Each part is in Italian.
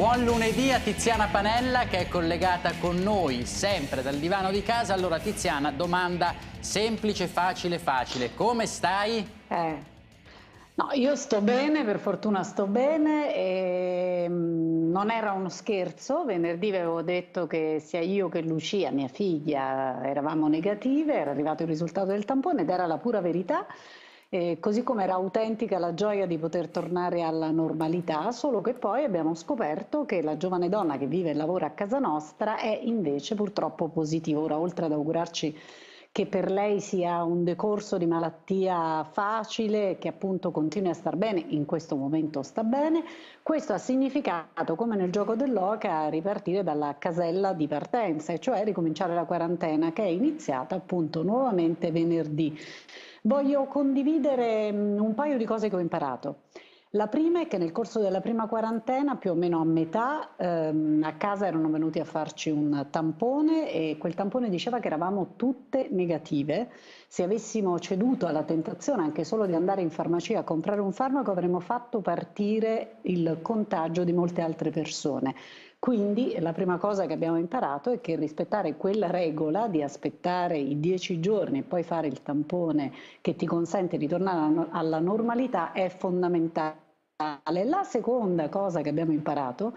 Buon lunedì a Tiziana Panella che è collegata con noi sempre dal divano di casa. Allora Tiziana, domanda semplice, facile, facile. Come stai? Eh, no, io sto bene, per fortuna sto bene. E, ehm, non era uno scherzo, venerdì avevo detto che sia io che Lucia, mia figlia, eravamo negative, era arrivato il risultato del tampone ed era la pura verità eh, così come era autentica la gioia di poter tornare alla normalità, solo che poi abbiamo scoperto che la giovane donna che vive e lavora a casa nostra è invece purtroppo positiva. Ora, oltre ad augurarci che per lei sia un decorso di malattia facile, che appunto continui a star bene, in questo momento sta bene, questo ha significato, come nel gioco dell'oca, ripartire dalla casella di partenza, e cioè ricominciare la quarantena che è iniziata appunto nuovamente venerdì. Voglio condividere mm, un paio di cose che ho imparato. La prima è che nel corso della prima quarantena, più o meno a metà, ehm, a casa erano venuti a farci un tampone e quel tampone diceva che eravamo tutte negative. Se avessimo ceduto alla tentazione anche solo di andare in farmacia a comprare un farmaco, avremmo fatto partire il contagio di molte altre persone. Quindi eh, la prima cosa che abbiamo imparato è che rispettare quella regola di aspettare i 10 giorni e poi fare il tampone che ti consente di tornare alla normalità è fondamentale. La seconda cosa che abbiamo imparato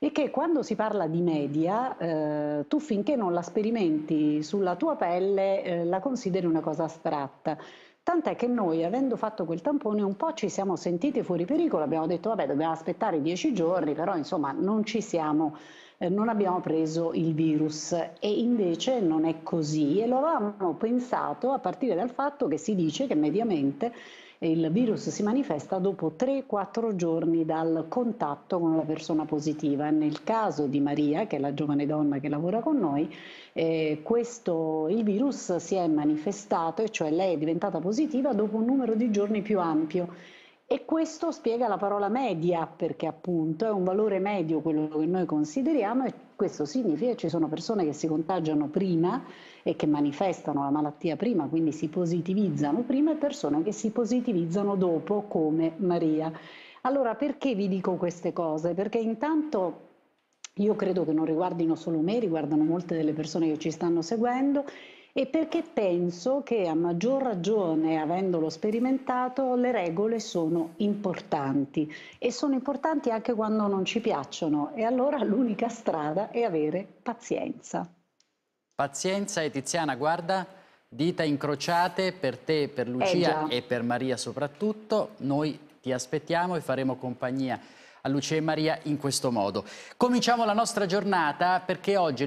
e che quando si parla di media, eh, tu finché non la sperimenti sulla tua pelle eh, la consideri una cosa astratta. Tant'è che noi, avendo fatto quel tampone, un po' ci siamo sentiti fuori pericolo, abbiamo detto vabbè dobbiamo aspettare dieci giorni, però insomma non ci siamo eh, non abbiamo preso il virus e invece non è così e lo avevamo pensato a partire dal fatto che si dice che mediamente il virus si manifesta dopo 3-4 giorni dal contatto con la persona positiva. Nel caso di Maria, che è la giovane donna che lavora con noi, eh, questo, il virus si è manifestato, e cioè lei è diventata positiva, dopo un numero di giorni più ampio e questo spiega la parola media, perché appunto è un valore medio quello che noi consideriamo e questo significa che ci sono persone che si contagiano prima e che manifestano la malattia prima, quindi si positivizzano prima e persone che si positivizzano dopo, come Maria. Allora, perché vi dico queste cose? Perché intanto io credo che non riguardino solo me, riguardano molte delle persone che ci stanno seguendo e perché penso che a maggior ragione, avendolo sperimentato, le regole sono importanti e sono importanti anche quando non ci piacciono e allora l'unica strada è avere pazienza. Pazienza e Tiziana, guarda, dita incrociate per te, per eh Lucia eh e per Maria soprattutto, noi ti aspettiamo e faremo compagnia a Lucia e Maria in questo modo. Cominciamo la nostra giornata perché oggi